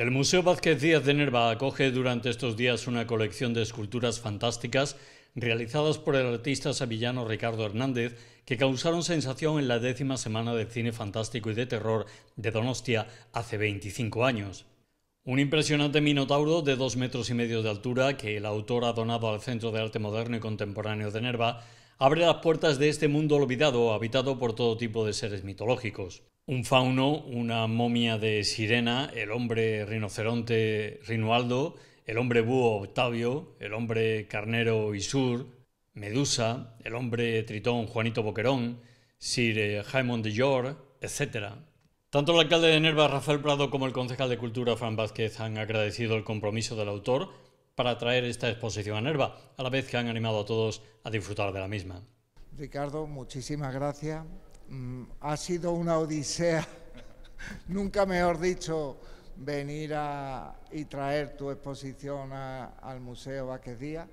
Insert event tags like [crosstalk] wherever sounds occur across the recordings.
El Museo Vázquez Díaz de Nerva acoge durante estos días una colección de esculturas fantásticas realizadas por el artista sevillano Ricardo Hernández que causaron sensación en la décima semana de cine fantástico y de terror de Donostia hace 25 años. Un impresionante minotauro de dos metros y medio de altura que el autor ha donado al Centro de Arte Moderno y Contemporáneo de Nerva abre las puertas de este mundo olvidado habitado por todo tipo de seres mitológicos. Un fauno, una momia de sirena, el hombre rinoceronte Rinaldo, el hombre búho Octavio, el hombre carnero Isur, Medusa, el hombre tritón Juanito Boquerón, Sir eh, Jaimon de York, etc. Tanto el alcalde de Nerva Rafael Prado como el concejal de Cultura Fran Vázquez han agradecido el compromiso del autor para traer esta exposición a Nerva, a la vez que han animado a todos a disfrutar de la misma. Ricardo, muchísimas gracias. Mm, ha sido una odisea, [laughs] nunca mejor dicho, venir a, y traer tu exposición al Museo Vázquez Díaz.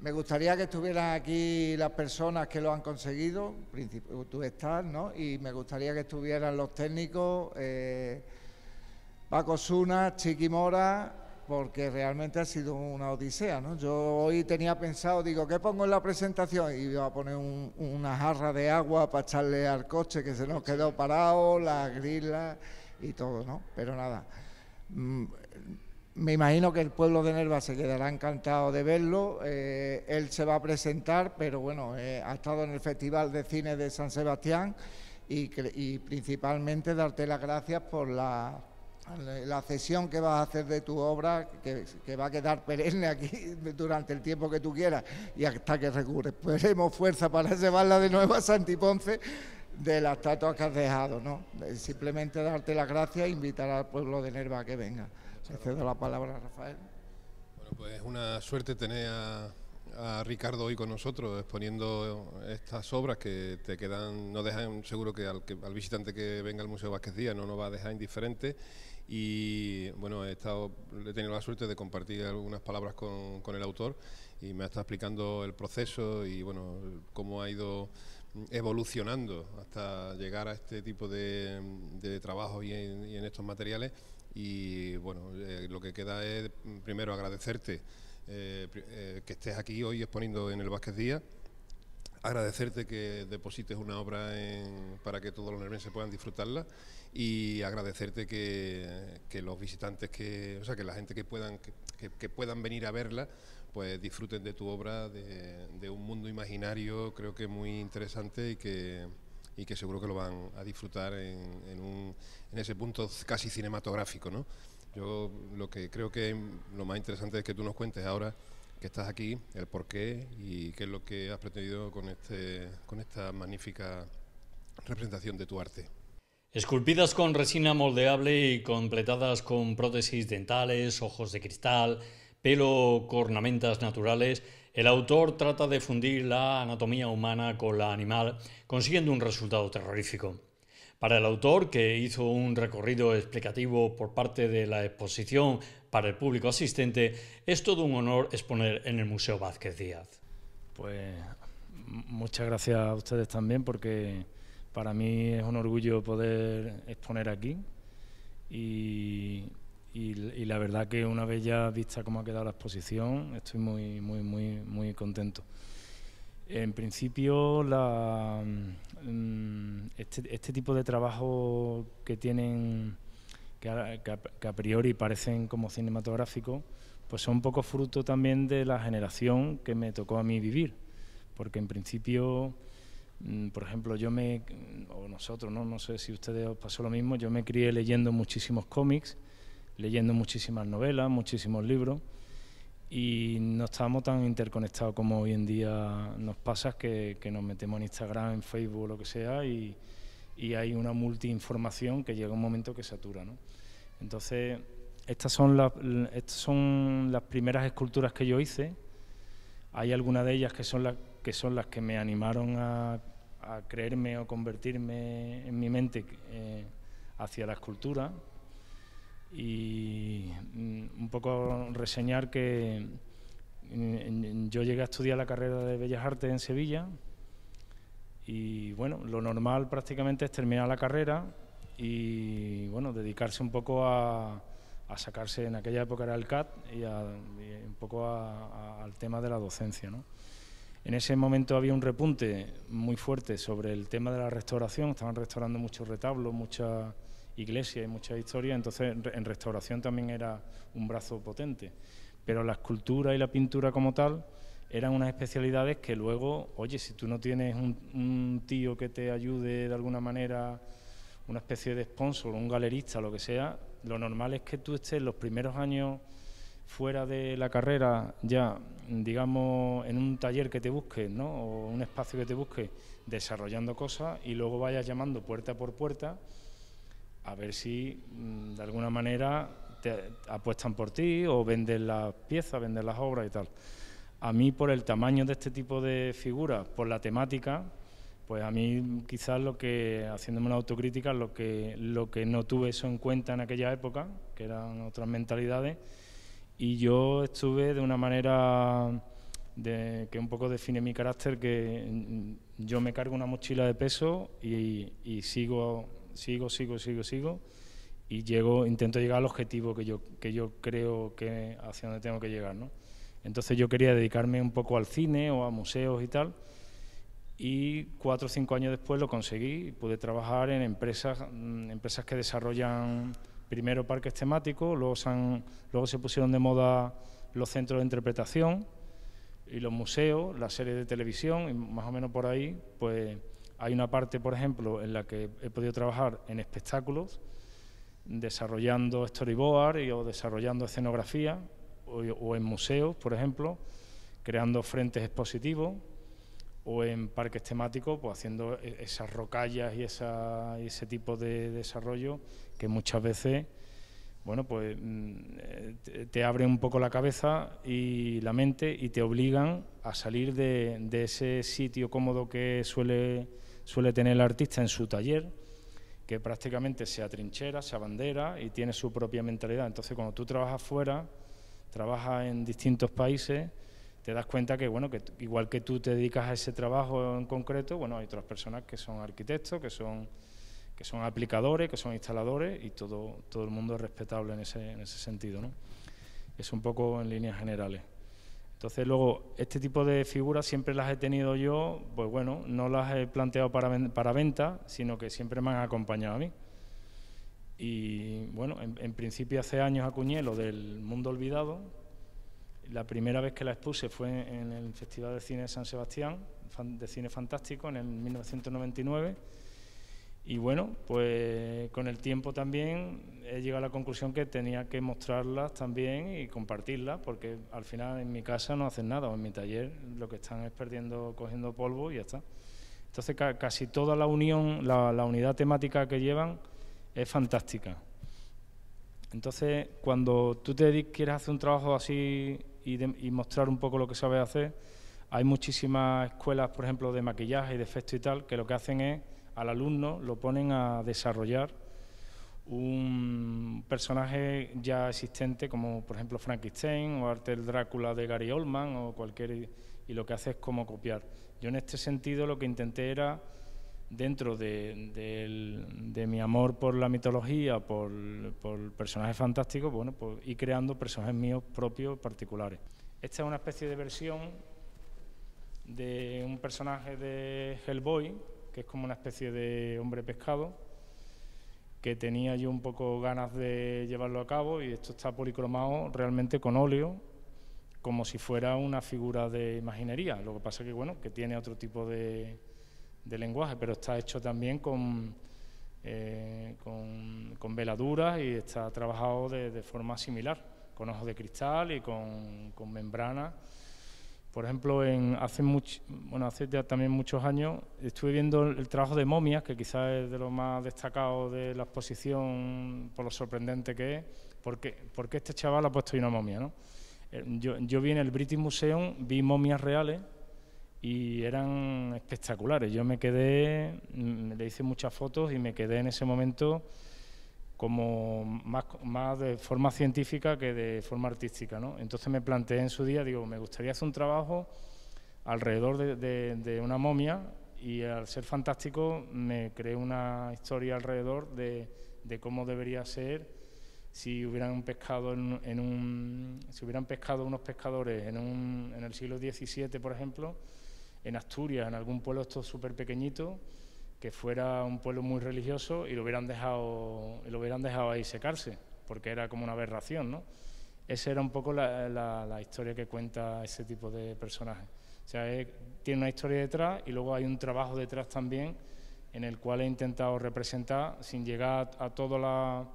Me gustaría que estuvieran aquí las personas que lo han conseguido, tú estás, ¿no? Y me gustaría que estuvieran los técnicos, eh, Paco Suna, Chiqui Mora, porque realmente ha sido una odisea. ¿no? Yo hoy tenía pensado, digo, ¿qué pongo en la presentación? Y iba a poner una jarra de agua para echarle al coche que se nos quedó parado, la grisla y todo, ¿no? Pero nada, mm, me imagino que el pueblo de Nerva se quedará encantado de verlo. Eh, él se va a presentar, pero bueno, eh, ha estado en el Festival de Cine de San Sebastián y, y principalmente darte las gracias por la la cesión que vas a hacer de tu obra, que, va a quedar perenne aquí [laughs] durante el tiempo que tú quieras y hasta que recuperemos fuerza para llevarla de nuevo a Santiponce de las estatuas que has dejado, ¿no? Simplemente darte las gracias e invitar al pueblo de Nerva a que venga. cedo la palabra a Rafael. Bueno, pues es una suerte tener a a Ricardo hoy con nosotros exponiendo estas obras que te quedan, no dejan, seguro que al, visitante que venga al Museo Vázquez Díaz no nos va a dejar indiferente. Y bueno, he, estado, he tenido la suerte de compartir algunas palabras con, el autor y me ha estado explicando el proceso y bueno, cómo ha ido evolucionando hasta llegar a este tipo de, de trabajo y en, estos materiales. Y bueno, eh, lo que queda es primero agradecerte eh, eh, que estés aquí hoy exponiendo en el Vázquez Día. Agradecerte que deposites una obra para que todos los nervenses puedan disfrutarla y agradecerte que, los visitantes, que, o sea, que la gente que puedan, que, puedan venir a verla, pues disfruten de tu obra, de, un mundo imaginario, creo que muy interesante y que, seguro que lo van a disfrutar en, un, en ese punto casi cinematográfico, ¿no? Yo lo que creo que lo más interesante es que tú nos cuentes ahora que estás aquí, el por qué y qué es lo que has pretendido con, este, con esta magnífica representación de tu arte. Esculpidas con resina moldeable y completadas con prótesis dentales, ojos de cristal, pelo, cornamentas naturales, el autor trata de fundir la anatomía humana con la animal, consiguiendo un resultado terrorífico. Para el autor, que hizo un recorrido explicativo por parte de la exposición para el público asistente, es todo un honor exponer en el Museo Vázquez Díaz. Pues muchas gracias a ustedes también porque para mí es un orgullo poder exponer aquí y, la verdad que una vez ya vista cómo ha quedado la exposición estoy muy muy muy muy contento. En principio la, mm, este, este, tipo de trabajo que tienen, que a, priori parecen como cinematográfico pues son un poco fruto también de la generación que me tocó a mí vivir. Porque en principio, mm, por ejemplo, yo me, o nosotros, no, no sé si a ustedes os pasó lo mismo, yo me crié leyendo muchísimos cómics, leyendo muchísimas novelas, muchísimos libros y no estábamos tan interconectados como hoy en día nos pasa, que, que, nos metemos en Instagram, en Facebook, lo que sea, y, y hay una multiinformación que llega un momento que satura. ¿no? Entonces, estas son, las, son las primeras esculturas que yo hice. Hay algunas de ellas que son, las que me animaron a, creerme o convertirme en mi mente eh, hacia la escultura. Y mm, un poco reseñar que mm, yo llegué a estudiar la carrera de Bellas Artes en Sevilla y bueno, lo normal prácticamente es terminar la carrera y bueno, dedicarse un poco a, sacarse, en aquella época era el CAT, y, un poco al tema de la docencia. ¿no? En ese momento había un repunte muy fuerte sobre el tema de la restauración, estaban restaurando muchos retablos, muchas iglesias y muchas historias, entonces en restauración también era un brazo potente. Pero la escultura y la pintura como tal eran unas especialidades que luego, oye, si tú no tienes un, tío que te ayude de alguna manera, una especie de sponsor, un galerista, lo que sea, lo normal es que tú estés los primeros años fuera de la carrera ya, digamos, en un taller que te busque, ¿no? O un espacio que te busques, desarrollando cosas y luego vayas llamando puerta por puerta a ver si mm, de alguna manera te apuestan por ti o venden las piezas, venden las obras y tal. A mí, por el tamaño de este tipo de figuras, por la temática, pues a mí quizás lo que, haciéndome una autocrítica, lo que, lo que no tuve eso en cuenta en aquella época, que eran otras mentalidades, y yo estuve de una manera que un poco define mi carácter, que mm, yo me cargo una mochila de peso y, y sigo, sigo, sigo, sigo, sigo, y llego, intento llegar al objetivo que yo, que yo creo que hacia donde tengo que llegar, ¿no? Entonces yo quería dedicarme un poco al cine o a museos y tal. Y cuatro o cinco años después lo conseguí pude trabajar en empresas, mm, empresas que desarrollan primero parques temáticos, luego se, pusieron de moda los centros de interpretación y los museos, las series de televisión, y más o menos por ahí, pues hay una parte, por ejemplo, en la que he podido trabajar en espectáculos, desarrollando storyboard o desarrollando escenografía, o en museos, por ejemplo, creando frentes expositivos o en parques temáticos, pues haciendo e, esas rocallas y, ese tipo de desarrollo que muchas veces, bueno, pues mm, eh, te abren un poco la cabeza y la mente y te obligan a salir de, ese sitio cómodo que suele, suele tener el artista en su taller, que prácticamente sea trinchera, sea bandera y tiene su propia mentalidad. Entonces, cuando tú trabajas fuera, trabaja en distintos países, te das cuenta que, bueno, que igual que tú te dedicas a ese trabajo en concreto, bueno, hay otras personas que son arquitectos, que son, que son aplicadores, que son instaladores y todo, todo el mundo es respetable en ese, en ese sentido, ¿no? Es un poco en líneas generales. Entonces, luego, este tipo de figuras siempre las he tenido yo, pues bueno, no las he planteado para, para venta, sino que siempre me han acompañado a mí. Y bueno, en, principio hace años acuñé lo del mundo olvidado. La primera vez que la expuse fue en, el Festival de Cine San Sebastián, de Cine Fantástico, en el 1999. Y bueno, pues con el tiempo también he llegado a la conclusión que tenía que mostrarlas también y compartirlas, porque al final en mi casa no hacen nada, o en mi taller lo que están es perdiendo, cogiendo polvo y ya está. Entonces casi toda la unión, la, la, unidad temática que llevan es fantástica. Entonces, cuando tú te quieres hacer un trabajo así y, mostrar un poco lo que sabes hacer, hay muchísimas escuelas, por ejemplo, de maquillaje y de efecto y tal, que lo que hacen es al alumno lo ponen a desarrollar un personaje ya existente, como por ejemplo Frankenstein o Arte Drácula de Gary Oldman o cualquier, y lo que hace es como copiar. Yo en este sentido lo que intenté era dentro de, mi amor por la mitología, por, personajes fantásticos, bueno, pues y creando personajes míos propios particulares. Esta es una especie de versión de un personaje de Hellboy, que es como una especie de hombre pescado, que tenía yo un poco ganas de llevarlo a cabo y esto está policromado realmente con óleo, como si fuera una figura de imaginería. Lo que pasa que, bueno, que tiene otro tipo de de lenguaje, pero está hecho también con, eh, con, veladuras y está trabajado de, forma similar, con ojos de cristal y con, con membrana. Por ejemplo, en hace, bueno, hace ya también muchos años estuve viendo el, trabajo de momias, que quizás es de lo más destacado de la exposición por lo sorprendente que es, porque, porque este chaval ha puesto ahí una momia. ¿no? Eh, yo, yo vi en el British Museum, vi momias reales y eran espectaculares. Yo me quedé, mm, le hice muchas fotos y me quedé en ese momento como más, de forma científica que de forma artística. Entonces me planteé en su día, digo, me gustaría hacer un trabajo alrededor de, una momia y al ser fantástico me creé una historia alrededor de, cómo debería ser si hubieran pescado en, si hubieran pescado unos pescadores en, en el siglo XVII, por ejemplo, en Asturias, en algún pueblo esto súper pequeñito, que fuera un pueblo muy religioso y lo hubieran dejado, lo hubieran dejado ahí secarse, porque era como una aberración, ¿no? Esa era un poco la, historia que cuenta ese tipo de personajes. O sea, tiene una historia detrás y luego hay un trabajo detrás también en el cual he intentado representar sin llegar a, todas las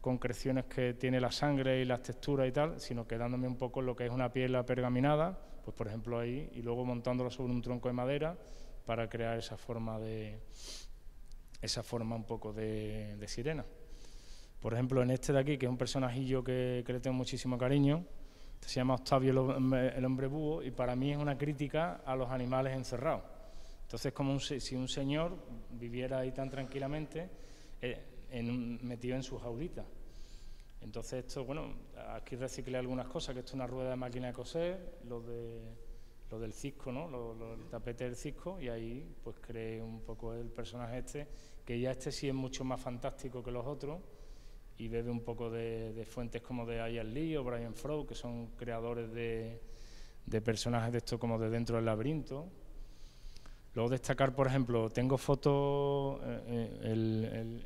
concreciones que tiene la sangre y las texturas y tal, sino quedándome un poco en lo que es una piel pergaminada, pues por ejemplo ahí, y luego montándolo sobre un tronco de madera para crear esa forma de esa forma un poco de, sirena. Por ejemplo, en este de aquí, que es un personajillo que, le tengo muchísimo cariño, se llama Octavio el hombre, búho y para mí es una crítica a los animales encerrados. Entonces, como si un señor viviera ahí tan tranquilamente, eh, metido en su jaulita. Entonces esto, bueno, aquí reciclé algunas cosas, que esto es una rueda de máquina de coser, lo, de, lo del cisco, ¿no? Lo, el tapete del cisco, y ahí pues creé un poco el personaje este, que ya este sí es mucho más fantástico que los otros, y bebe un poco de, fuentes como de Ian Lee o Brian Frow, que son creadores de, personajes de esto como de dentro del laberinto, Luego destacar, por ejemplo, tengo fotos, eh, eh,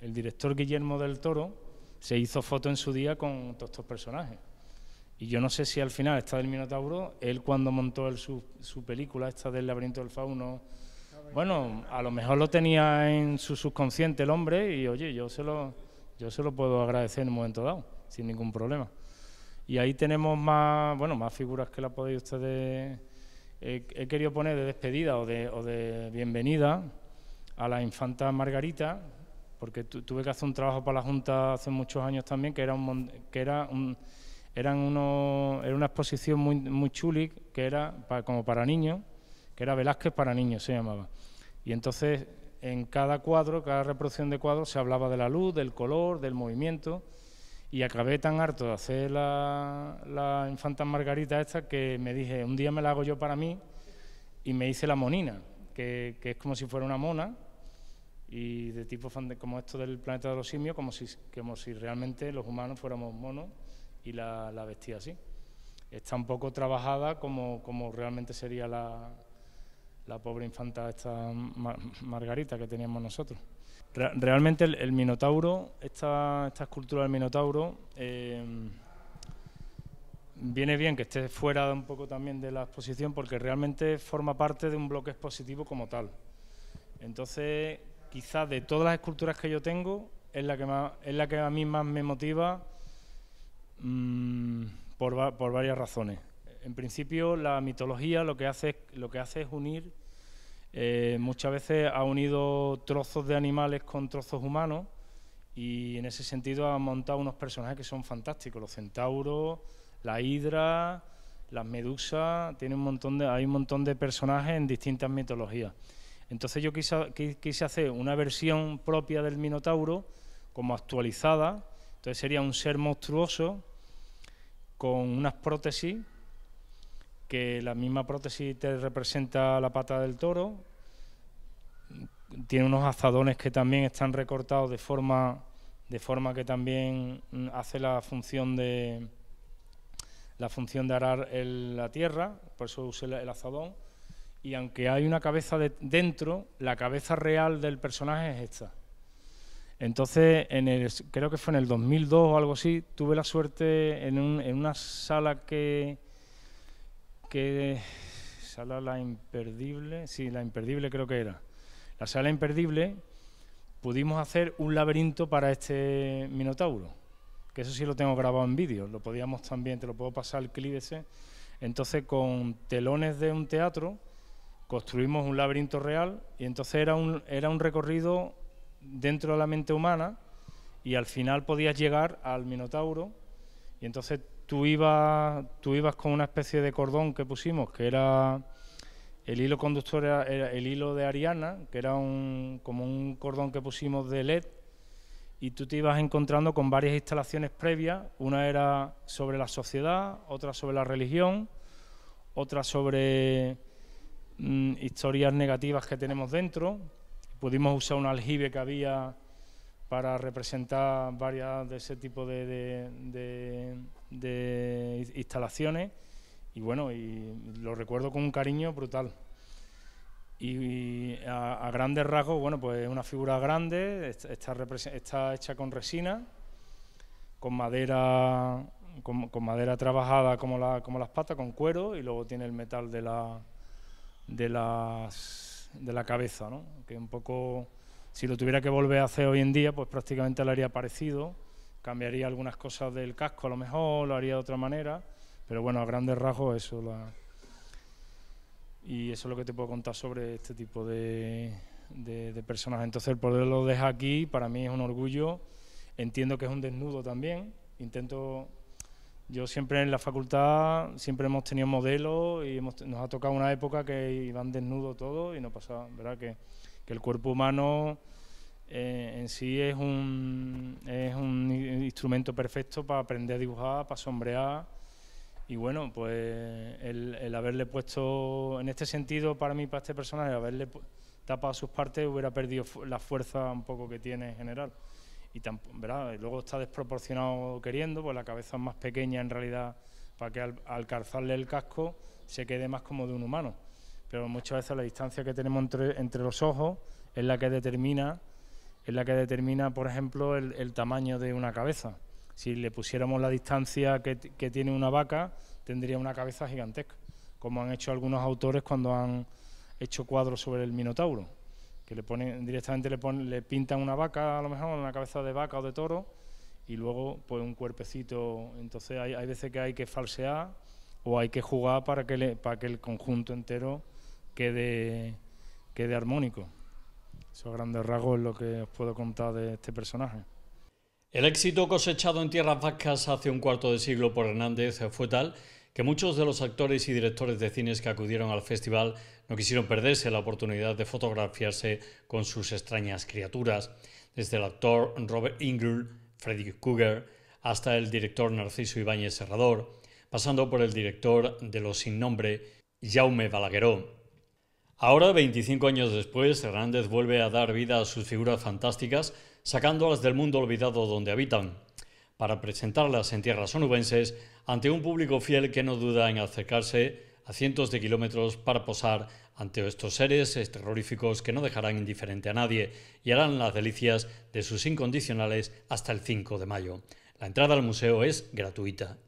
el, director Guillermo del Toro se hizo foto en su día con todos estos personajes. Y yo no sé si al final está del Minotauro, él cuando montó el, su, película, esta del laberinto del fauno, bueno, a lo mejor lo tenía en su subconsciente el hombre y oye, yo se lo, yo se lo puedo agradecer en un momento dado, sin ningún problema. Y ahí tenemos más, bueno, más figuras que la podéis ustedes, he querido poner de despedida o de, o de bienvenida a la infanta Margarita, porque tuve que hacer un trabajo para la Junta hace muchos años también, que era un, que era eran uno, una exposición muy, muy chuli, que era como para niños, que era Velázquez para niños, se llamaba. Y entonces en cada cuadro, cada reproducción de cuadro, se hablaba de la luz, del color, del movimiento, y acabé tan harto de hacer la, la infanta Margarita esta que me dije, un día me la hago yo para mí, y me hice la monina, que, que es como si fuera una mona, y de tipo como esto del planeta de los simios, como si, como si realmente los humanos fuéramos monos y la, la vestía así. Está un poco trabajada como, como realmente sería la, la pobre infanta esta Margarita que teníamos nosotros. realmente el, Minotauro, esta, esta, escultura del Minotauro, em, viene bien que esté fuera un poco también de la exposición porque realmente forma parte de un bloque expositivo como tal. Entonces, quizás de todas las esculturas que yo tengo, es la que, es la que a mí más me motiva mm, por, varias razones. En principio, la mitología lo que hace, lo que hace es unir, eh, muchas veces ha unido trozos de animales con trozos humanos y en ese sentido ha montado unos personajes que son fantásticos, los centauros, la hidra, las medusas, tiene un montón de, hay un montón de personajes en distintas mitologías. Entonces yo quise, hacer una versión propia del Minotauro, como actualizada, entonces sería un ser monstruoso con unas prótesis, que la misma prótesis te representa la pata del toro, tiene unos azadones que también están recortados de forma, de forma que también hace la función de la función de arar la tierra, por eso usé el azadón y aunque hay una cabeza de dentro, la cabeza real del personaje es esta. Entonces, en creo que fue en el 2002 o algo así, tuve la suerte en, una sala que, Sala La Imperdible, sí, La Imperdible creo que era. La Sala Imperdible pudimos hacer un laberinto para este Minotauro, que eso sí lo tengo grabado en vídeo, lo podíamos también, te lo puedo pasar el clip Entonces, con telones de un teatro, construimos un laberinto real y entonces era un, era un recorrido dentro de la mente humana y al final podías llegar al Minotauro y entonces tú ibas, tú ibas con una especie de cordón que pusimos, que era el hilo conductor, el hilo de Ariana, que era un, como un cordón que pusimos de LED y tú te ibas encontrando con varias instalaciones previas, una era sobre la sociedad, otra sobre la religión, otra sobre Mm, historias negativas que tenemos dentro. Pudimos usar un aljibe que había para representar varias de ese tipo de, instalaciones y bueno, y lo recuerdo con un cariño brutal. Y, a, grandes rasgos, bueno, pues es una figura grande, está, está hecha con resina, con madera, con, con madera trabajada como, la, como las patas, con cuero, y luego tiene el metal de la, de, las, de la cabeza, ¿no? que un poco, si lo tuviera que volver a hacer hoy en día, pues prácticamente le haría parecido, cambiaría algunas cosas del casco a lo mejor, lo haría de otra manera, pero bueno, a grandes rasgos eso. La... Y eso es lo que te puedo contar sobre este tipo de, de, de personas. Entonces el poderlo dejar aquí para mí es un orgullo, entiendo que es un desnudo también, intento yo siempre en la facultad, siempre hemos tenido modelos y hemos, nos ha tocado una época que iban desnudo todo y no pasaba, ¿verdad? Que, el cuerpo humano eh, en sí es un, es un instrumento perfecto para aprender a dibujar, para sombrear. Y bueno, pues el, el haberle puesto, en este sentido, para mí, para este personaje, haberle tapado sus partes, hubiera perdido la fuerza un poco que tiene en general y, ¿verdad? luego está desproporcionado queriendo, pues la cabeza es más pequeña en realidad para que al, calzarle el casco se quede más como de un humano. Pero muchas veces la distancia que tenemos entre, los ojos es la que determina, es la que determina, por ejemplo, el, tamaño de una cabeza. Si le pusiéramos la distancia que tiene una vaca, tendría una cabeza gigantesca, como han hecho algunos autores cuando han hecho cuadros sobre el Minotauro que le ponen, directamente le, ponen, le pintan una vaca, a lo mejor una cabeza de vaca o de toro, y luego pues un cuerpecito. Entonces hay, hay veces que hay que falsear o hay que jugar para que, le, para que el conjunto entero quede, quede armónico. eso grandes rasgos es lo que os puedo contar de este personaje. El éxito cosechado en tierras vascas hace un cuarto de siglo por Hernández fue tal que muchos de los actores y directores de cines que acudieron al festival no quisieron perderse la oportunidad de fotografiarse con sus extrañas criaturas, desde el actor Robert Ingle, Freddy Cougar, hasta el director Narciso Ibáñez Serrador, pasando por el director de Los Sin Nombre, Jaume Balagueró. Ahora, 25 años después, Hernández vuelve a dar vida a sus figuras fantásticas, sacándolas del mundo olvidado donde habitan, para presentarlas en tierras onubenses ante un público fiel que no duda en acercarse a cientos de kilómetros para posar ante estos seres terroríficos que no dejarán indiferente a nadie y harán las delicias de sus incondicionales hasta el 5 de mayo. La entrada al museo es gratuita